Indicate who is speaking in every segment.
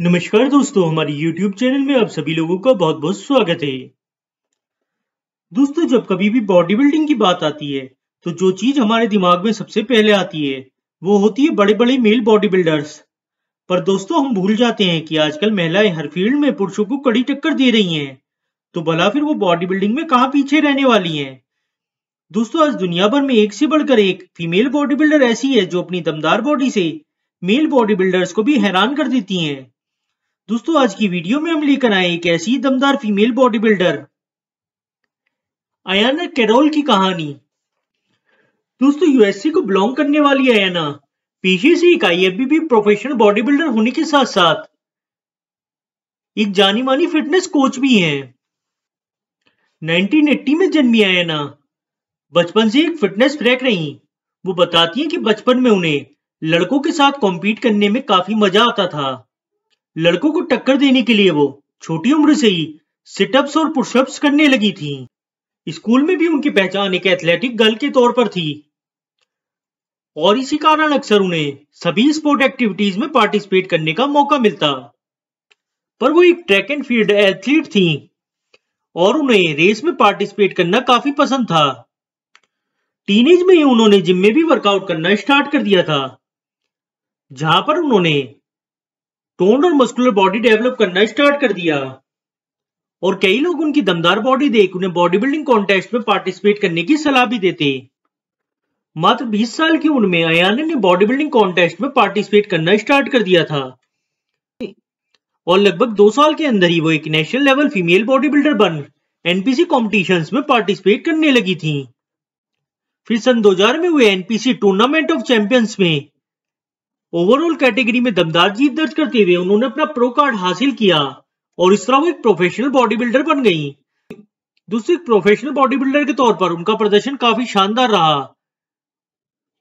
Speaker 1: नमस्कार दोस्तों हमारे YouTube चैनल में आप सभी लोगों का बहुत बहुत स्वागत है दोस्तों जब कभी भी बॉडी बिल्डिंग की बात आती है तो जो चीज हमारे दिमाग में सबसे पहले आती है वो होती है बड़े बड़े मेल बॉडी बिल्डर्स पर दोस्तों हम भूल जाते हैं कि आजकल महिलाएं हर फील्ड में पुरुषों को कड़ी टक्कर दे रही हैं तो भला फिर वो बॉडी बिल्डिंग में कहा पीछे रहने वाली हैं दोस्तों आज दुनिया भर में एक से बढ़कर एक फीमेल बॉडी बिल्डर ऐसी है जो अपनी दमदार बॉडी से मेल बॉडी बिल्डर्स को भी हैरान कर देती हैं दोस्तों आज की वीडियो में हम लेकर आए एक ऐसी दमदार female body builder Ayana Carroll की कहानी दोस्तों यूएसए को बिलोंग करने वाली अयाना पीछे से एक आईएफबीबी प्रोफेशनल बॉडी बिल्डर होने के साथ साथ एक जानी मानी फिटनेस कोच भी हैं 1980 में जन्मी अयाना बचपन से एक फिटनेस फ्रैक रही वो बताती है कि बचपन में उन्हें लड़कों के साथ कॉम्पीट करने में काफी मजा आता था लड़कों को टक्कर देने के लिए वो छोटी उम्र से ही सिटअप्स और पुशअप्स करने लगी थी स्कूल में भी उनकी पहचान एक एथलेटिक गर्ल के तौर पर थी और इसी कारण अक्सर उन्हें सभी स्पोर्ट एक्टिविटीज में पार्टिसिपेट करने का मौका मिलता पर वो एक ट्रैक एंड फील्ड एथलीट थी और उन्हें रेस में पार्टिसिपेट करना काफी पसंद था टीनेज में ही उन्होंने जिम में भी वर्कआउट करना स्टार्ट कर दिया था जहां पर उन्होंने टोन और मस्कुलर बॉडी डेवलप करना स्टार्ट कर दिया और कई लोग उनकी दमदार बॉडी देख उन्हें बॉडी बिल्डिंग कॉन्टेस्ट में पार्टिसिपेट करने की सलाह भी देते मात्र 20 साल की उम्र में अयाना ने बॉडी बिल्डिंग कॉन्टेस्ट में पार्टिसिपेट करना स्टार्ट कर दिया था और लगभग दो साल के अंदर ही वो एक national level female body builder बन एनपीसी कॉम्पिटिशन में पार्टिसिपेट करने लगी थी फिर सन 2000 में हुए एनपीसी टूर्नामेंट ऑफ चैंपियंस में ओवरऑल कैटेगरी में दमदार जीत दर्ज करते हुए उन्होंने अपना प्रो कार्ड हासिल किया और इस तरह वो एक प्रोफेशनल बॉडी बिल्डर बन गई दूसरे प्रोफेशनल बॉडी बिल्डर के तौर पर उनका प्रदर्शन काफी शानदार रहा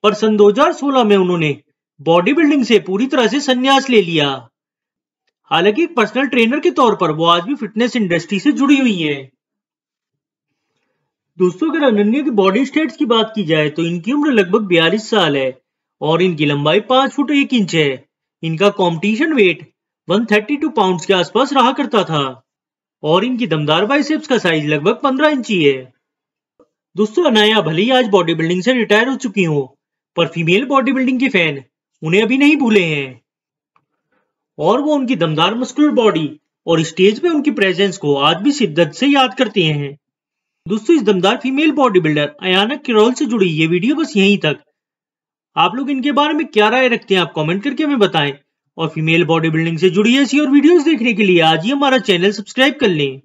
Speaker 1: पर सन 2016 में उन्होंने बॉडी बिल्डिंग से पूरी तरह से संन्यास ले लिया हालांकि एक पर्सनल ट्रेनर के तौर पर वो आज भी फिटनेस इंडस्ट्री से जुड़ी हुई है दोस्तों अगर अनन्या की बॉडी स्टेट्स की बात की जाए तो इनकी उम्र लगभग 42 साल है और इनकी लंबाई पांच फुट एक इंच है इनका कॉम्पिटिशन वेट 132 पाउंड्स के आसपास रहा करता था और इनकी दमदार बाइसेप्स का साइज लगभग 15 इंच ही है दोस्तों अनाया भले ही आज बॉडी बिल्डिंग से रिटायर हो चुकी हो पर फीमेल बॉडी बिल्डिंग के फैन उन्हें अभी नहीं भूले हैं और वो उनकी दमदार मस्कुलर बॉडी और स्टेज पे उनकी प्रेजेंस को आज भी शिद्दत से याद करते हैं दोस्तों इस दमदार female body builder Ayana Carroll से जुड़ी ये वीडियो बस यहीं तक आप लोग इनके बारे में क्या राय रखते हैं आप कमेंट करके हमें बताएं और फीमेल बॉडी बिल्डिंग से जुड़ी ऐसी और वीडियोस देखने के लिए आज ही हमारा चैनल सब्सक्राइब कर लें